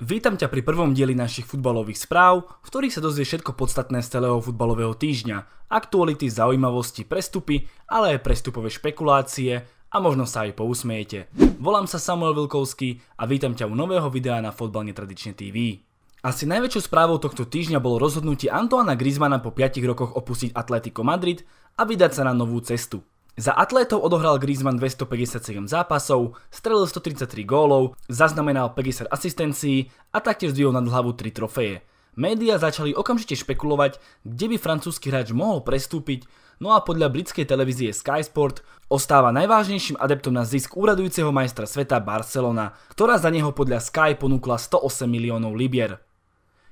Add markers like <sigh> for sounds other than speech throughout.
Vítam ťa pri prvom dieli našich futbalových správ, v ktorých sa dozvie všetko podstatné z celého futbalového týždňa, aktuality, zaujímavosti, prestupy, ale aj prestupové špekulácie a možno sa aj pousmiete. Volám sa Samuel Vilkovský a vítam ťa u nového videa na Fotbal Netradične TV. Asi najväčšou správou tohto týždňa bolo rozhodnutie Antoana Griezmana po 5 rokoch opustiť Atletico Madrid a vydať sa na novú cestu. Za atlétov odohral Griezmann 257 zápasov, strelil 133 gólov, zaznamenal 50 asistencií a taktiež zdvihol nad hlavu 3 trofeje. Média začali okamžite špekulovať, kde by francúzsky hráč mohol prestúpiť, no a podľa britskej televízie Sky Sport ostáva najvážnejším adeptom na zisk úradujúceho majstra sveta Barcelona, ktorá za neho podľa Sky ponúkla 108 miliónov libier.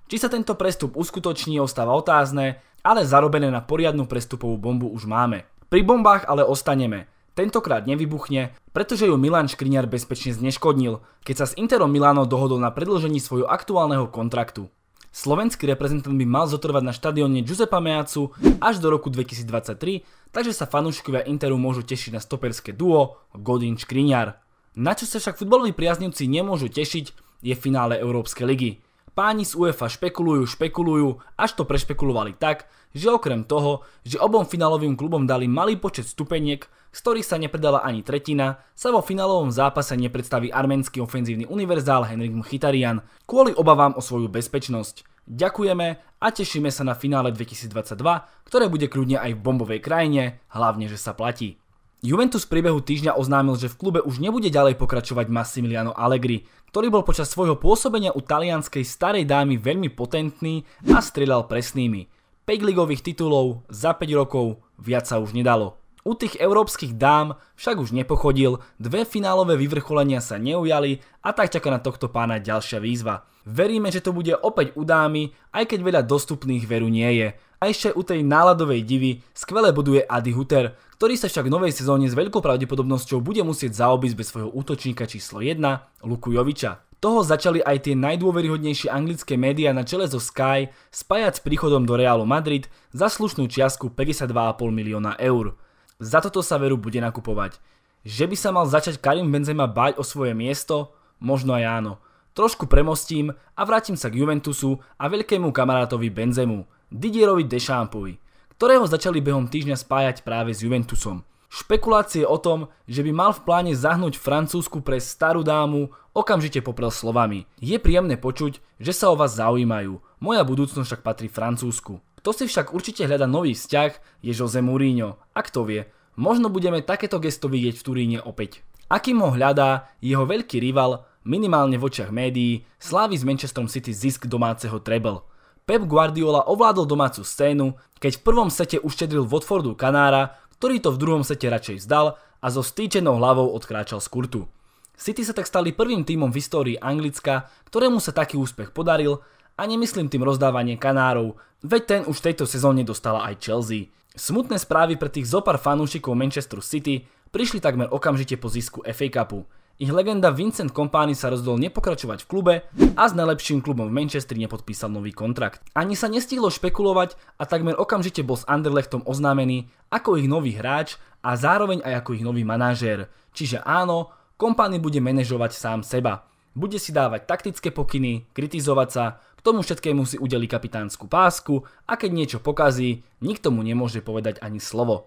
Či sa tento prestup uskutoční, ostáva otázne, ale zarobené na poriadnu prestupovú bombu už máme. Pri bombách ale ostaneme. Tentokrát nevybuchne, pretože ju Milan Škriňar bezpečne zneškodnil, keď sa s Interom Milano dohodol na predlžení svojho aktuálneho kontraktu. Slovenský reprezentant by mal zotrvať na štadióne Giuseppa Meacu až do roku 2023, takže sa fanúškovia Interu môžu tešiť na stoperské duo Godin Škriňar. Na čo sa však futbaloví priaznivci nemôžu tešiť, je finále Európskej ligy. Páni z UEFA špekulujú, špekulujú, až to prešpekulovali tak, že okrem toho, že obom finálovým klubom dali malý počet stupeniek, z ktorých sa nepredala ani tretina, sa vo finálovom zápase nepredstaví arménsky ofenzívny univerzál Henrik Mchitarian kvôli obavám o svoju bezpečnosť. Ďakujeme a tešíme sa na finále 2022, ktoré bude kľudne aj v bombovej krajine, hlavne že sa platí. Juventus v priebehu týždňa oznámil, že v klube už nebude ďalej pokračovať Massimiliano Allegri, ktorý bol počas svojho pôsobenia u talianskej starej dámy veľmi potentný a strieľal presnými. 5 ligových titulov za 5 rokov viac sa už nedalo. U tých európskych dám však už nepochodil, dve finálové vyvrcholenia sa neujali a tak čaká na tohto pána ďalšia výzva. Veríme, že to bude opäť u dámy, aj keď veľa dostupných veru nie je. A ešte u tej náladovej divy skvele boduje Adi Huter, ktorý sa však v novej sezóne s veľkou pravdepodobnosťou bude musieť zaobísť bez svojho útočníka číslo 1, Luku Joviča. Toho začali aj tie najdôveryhodnejšie anglické médiá na čele zo Sky spájať s príchodom do Realu Madrid za slušnú čiastku 52,5 milióna eur. Za toto sa veru bude nakupovať. Že by sa mal začať Karim Benzema báť o svoje miesto? Možno aj áno. Trošku premostím a vrátim sa k Juventusu a veľkému kamarátovi Benzemu, Didierovi Dešampovi, ktorého začali behom týždňa spájať práve s Juventusom. Špekulácie o tom, že by mal v pláne zahnúť Francúzsku pre starú dámu, okamžite poprel slovami. Je príjemné počuť, že sa o vás zaujímajú. Moja budúcnosť však patrí Francúzsku. Kto si však určite hľada nový vzťah je Jose Mourinho. A kto vie, možno budeme takéto gesto vidieť v Turíne opäť. Akým ho hľadá jeho veľký rival, minimálne v očiach médií, slávi s Manchesterom City zisk domáceho treble. Pep Guardiola ovládol domácu scénu, keď v prvom sete uštedril Watfordu Kanára, ktorý to v druhom sete radšej vzdal a so stýčenou hlavou odkráčal z kurtu. City sa tak stali prvým týmom v histórii Anglicka, ktorému sa taký úspech podaril a nemyslím tým rozdávanie kanárov, veď ten už v tejto sezóne dostala aj Chelsea. Smutné správy pre tých zopár fanúšikov Manchester City prišli takmer okamžite po zisku FA Cupu. Ich legenda Vincent Kompany sa rozhodol nepokračovať v klube a s najlepším klubom v Manchestri nepodpísal nový kontrakt. Ani sa nestihlo špekulovať a takmer okamžite bol s Anderlechtom oznámený ako ich nový hráč a zároveň aj ako ich nový manažér. Čiže áno, Kompany bude manažovať sám seba. Bude si dávať taktické pokyny, kritizovať sa, k tomu všetkému si udeli kapitánsku pásku a keď niečo pokazí, nikto mu nemôže povedať ani slovo.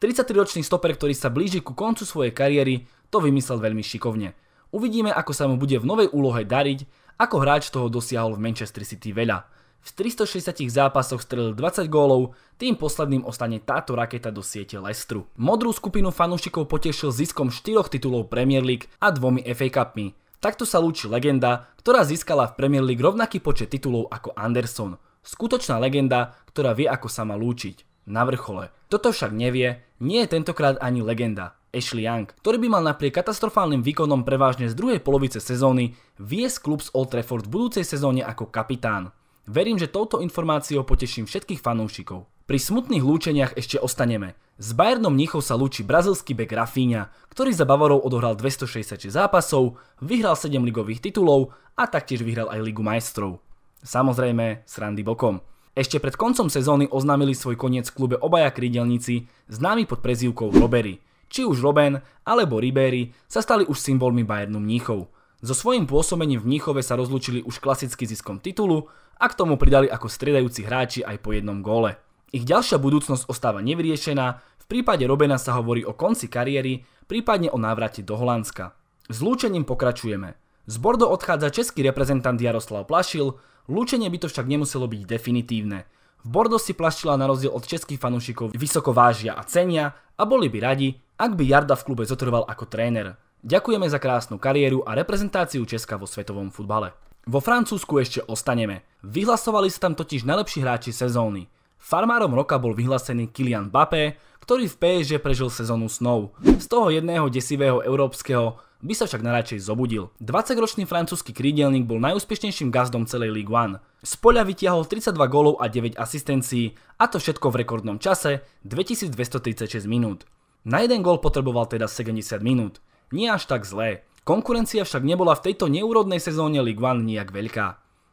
33-ročný stoper, ktorý sa blíži ku koncu svojej kariéry, to vymyslel veľmi šikovne. Uvidíme, ako sa mu bude v novej úlohe dariť, ako hráč toho dosiahol v Manchester City veľa. V 360 zápasoch strelil 20 gólov, tým posledným ostane táto raketa do siete Lestru. Modrú skupinu fanúšikov potešil ziskom 4 titulov Premier League a dvomi FA Cupmi. Takto sa lúči legenda, ktorá získala v Premier League rovnaký počet titulov ako Anderson. Skutočná legenda, ktorá vie ako sa má lúčiť. Na vrchole. Toto však nevie, nie je tentokrát ani legenda. Ashley Young, ktorý by mal napriek katastrofálnym výkonom prevážne z druhej polovice sezóny viesť klub z Old Trafford v budúcej sezóne ako kapitán. Verím, že touto informáciou poteším všetkých fanúšikov. Pri smutných lúčeniach ešte ostaneme. S Bayernom Mníchov sa lúči brazilský bek Rafinha, ktorý za Bavorov odohral 266 zápasov, vyhral 7 ligových titulov a taktiež vyhral aj Ligu majstrov. Samozrejme, Randy bokom. Ešte pred koncom sezóny oznámili svoj koniec v klube obaja krídelníci, známi pod prezývkou Robery. Či už Robben alebo Ribery sa stali už symbolmi Bayernu Mníchov. So svojím pôsobením v Mníchove sa rozlúčili už klasicky ziskom titulu a k tomu pridali ako striedajúci hráči aj po jednom góle. Ich ďalšia budúcnosť ostáva nevyriešená, v prípade Robena sa hovorí o konci kariéry, prípadne o návrate do Holandska. S lúčením pokračujeme. Z Bordo odchádza český reprezentant Jaroslav Plašil, lúčenie by to však nemuselo byť definitívne. V Bordo si Plašila na rozdiel od českých fanúšikov vysoko vážia a cenia a boli by radi, ak by Jarda v klube zotrval ako tréner. Ďakujeme za krásnu kariéru a reprezentáciu Česka vo svetovom futbale. Vo Francúzsku ešte ostaneme. Vyhlasovali sa tam totiž najlepší hráči sezóny. Farmárom roka bol vyhlásený Kylian Mbappé, ktorý v PSG prežil sezónu snov. Z toho jedného desivého európskeho by sa však najradšej zobudil. 20-ročný francúzsky krídelník bol najúspešnejším gazdom celej Ligue 1. Z poľa vytiahol 32 gólov a 9 asistencií, a to všetko v rekordnom čase 2236 minút. Na jeden gól potreboval teda 70 minút. Nie až tak zlé. Konkurencia však nebola v tejto neúrodnej sezóne Ligue 1 nijak veľká.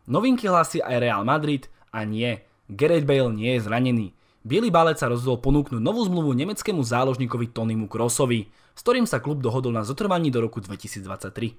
Novinky hlási aj Real Madrid a nie. Gerrit Bale nie je zranený. Bielý bálec sa rozhodol ponúknuť novú zmluvu nemeckému záložníkovi Tonymu Krosovi, s ktorým sa klub dohodol na zotrvaní do roku 2023.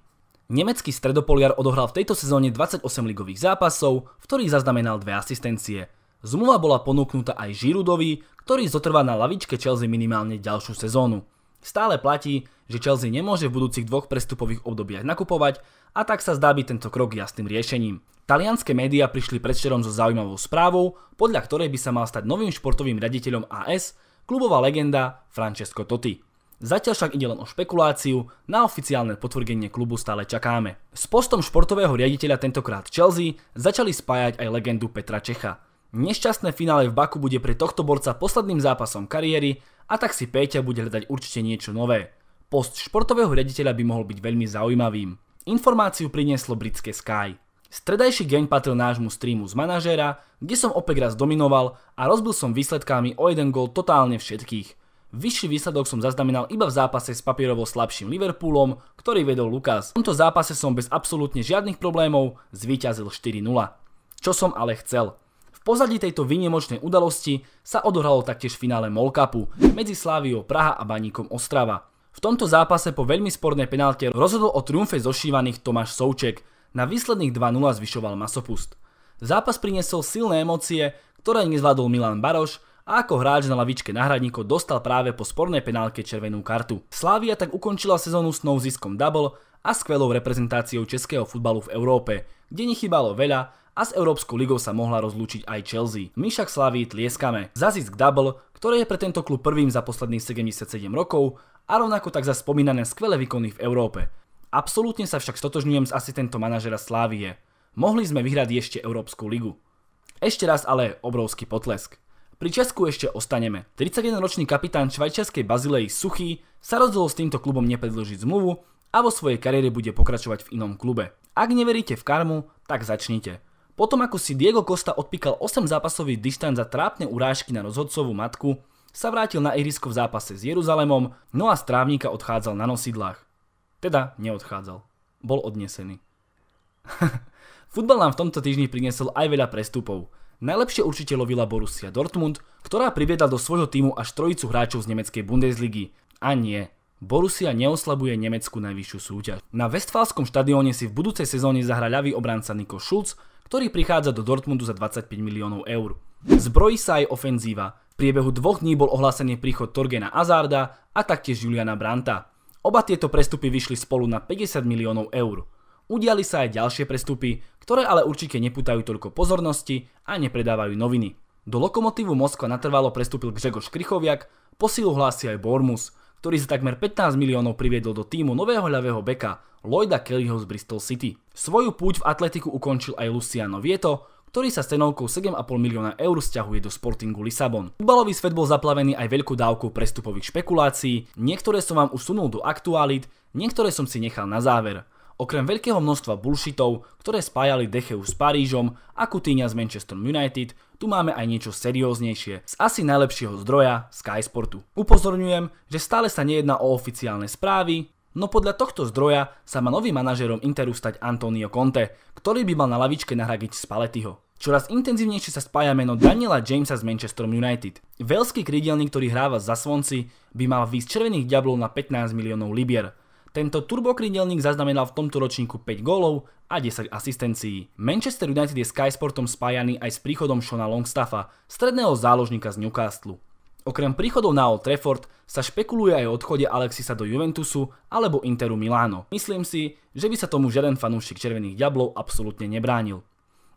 Nemecký stredopoliar odohral v tejto sezóne 28 ligových zápasov, v ktorých zaznamenal dve asistencie. Zmluva bola ponúknutá aj Žirudovi, ktorý zotrvá na lavičke Chelsea minimálne ďalšiu sezónu. Stále platí, že Chelsea nemôže v budúcich dvoch prestupových obdobiach nakupovať a tak sa zdá byť tento krok jasným riešením. Talianské médiá prišli predšerom so zaujímavou správou, podľa ktorej by sa mal stať novým športovým raditeľom AS klubová legenda Francesco Totti. Zatiaľ však ide len o špekuláciu, na oficiálne potvrdenie klubu stále čakáme. S postom športového riaditeľa tentokrát Chelsea začali spájať aj legendu Petra Čecha. Nešťastné finále v Baku bude pre tohto borca posledným zápasom kariéry a tak si Peťa bude hľadať určite niečo nové. Post športového riaditeľa by mohol byť veľmi zaujímavým. Informáciu prinieslo britské Sky. Stredajší deň patril nášmu streamu z manažéra, kde som opäť raz dominoval a rozbil som výsledkami o jeden gól totálne všetkých. Vyšší výsledok som zaznamenal iba v zápase s papierovo slabším Liverpoolom, ktorý vedol Lukas. V tomto zápase som bez absolútne žiadnych problémov zvíťazil 4-0. Čo som ale chcel pozadí tejto vynimočnej udalosti sa odohralo taktiež finále MOL Cupu medzi Sláviou Praha a Baníkom Ostrava. V tomto zápase po veľmi spornej penálte rozhodol o triumfe zošívaných Tomáš Souček. Na výsledných 2-0 zvyšoval masopust. Zápas priniesol silné emócie, ktoré nezvládol Milan Baroš a ako hráč na lavičke náhradníkov dostal práve po spornej penálke červenú kartu. Slávia tak ukončila sezónu s novziskom double a skvelou reprezentáciou českého futbalu v Európe, kde nechybalo veľa a s Európskou ligou sa mohla rozlúčiť aj Chelsea. My však Slaví tlieskame za zisk double, ktoré je pre tento klub prvým za posledných 77 rokov a rovnako tak za spomínané skvelé výkony v Európe. Absolútne sa však stotožňujem s asistentom manažera Slávie. Mohli sme vyhrať ešte Európsku ligu. Ešte raz ale obrovský potlesk. Pri Česku ešte ostaneme. 31-ročný kapitán švajčiarskej Bazilei Suchý sa rozhodol s týmto klubom nepredložiť zmluvu a vo svojej kariére bude pokračovať v inom klube. Ak neveríte v karmu, tak začnite. Potom ako si Diego Costa odpíkal 8 zápasový distanc za trápne urážky na rozhodcovú matku, sa vrátil na ihrisko v zápase s Jeruzalemom, no a z trávnika odchádzal na nosidlách. Teda neodchádzal. Bol odnesený. <laughs> Futbal nám v tomto týždni priniesol aj veľa prestupov. Najlepšie určite lovila Borussia Dortmund, ktorá priviedla do svojho týmu až trojicu hráčov z nemeckej Bundesligy. A nie, Borussia neoslabuje nemeckú najvyššiu súťaž. Na Westfalskom štadióne si v budúcej sezóne zahra ľavý obranca Niko Schulz, ktorý prichádza do Dortmundu za 25 miliónov eur. Zbrojí sa aj ofenzíva. V priebehu dvoch dní bol ohlásený príchod Torgena Azarda a taktiež Juliana Branta. Oba tieto prestupy vyšli spolu na 50 miliónov eur. Udiali sa aj ďalšie prestupy, ktoré ale určite neputajú toľko pozornosti a nepredávajú noviny. Do Lokomotívu Moskva natrvalo prestúpil Grzegorz Krychoviak, posilu hlási aj Bormus, ktorý za takmer 15 miliónov priviedol do týmu nového ľavého beka Lloyda Kellyho z Bristol City. Svoju púť v atletiku ukončil aj Luciano Vieto, ktorý sa s cenovkou 7,5 milióna eur stiahuje do Sportingu Lisabon. Futbalový svet bol zaplavený aj veľkou dávkou prestupových špekulácií, niektoré som vám usunul do aktuálit, niektoré som si nechal na záver. Okrem veľkého množstva bullshitov, ktoré spájali Decheu s Parížom a Coutinho s Manchester United, tu máme aj niečo serióznejšie z asi najlepšieho zdroja Sky Sportu. Upozorňujem, že stále sa nejedná o oficiálne správy, no podľa tohto zdroja sa má novým manažerom Interu stať Antonio Conte, ktorý by mal na lavičke nahradiť Spaletiho. Čoraz intenzívnejšie sa spája meno Daniela Jamesa z Manchesterom United. Veľský krydelník, ktorý hráva za Svonci, by mal výsť červených diablov na 15 miliónov libier – tento turbokrydelník zaznamenal v tomto ročníku 5 gólov a 10 asistencií. Manchester United je Sky Sportom spájaný aj s príchodom Shona Longstaffa, stredného záložníka z Newcastle. Okrem príchodov na Old Trafford sa špekuluje aj o odchode Alexisa do Juventusu alebo Interu Miláno. Myslím si, že by sa tomu žiaden fanúšik Červených diablov absolútne nebránil.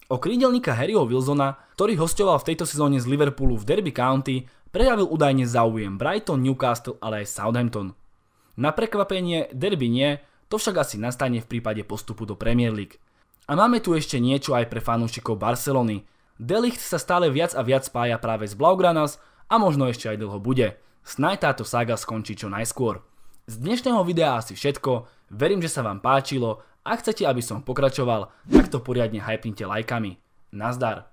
O krídelníka Harryho Wilsona, ktorý hostoval v tejto sezóne z Liverpoolu v Derby County, prejavil údajne záujem Brighton, Newcastle ale aj Southampton. Na prekvapenie derby nie, to však asi nastane v prípade postupu do Premier League. A máme tu ešte niečo aj pre fanúšikov Barcelony. Delicht sa stále viac a viac spája práve s Blaugranas a možno ešte aj dlho bude. Snaj táto saga skončí čo najskôr. Z dnešného videa asi všetko, verím, že sa vám páčilo. a chcete, aby som pokračoval, tak to poriadne hypnite lajkami. Nazdar!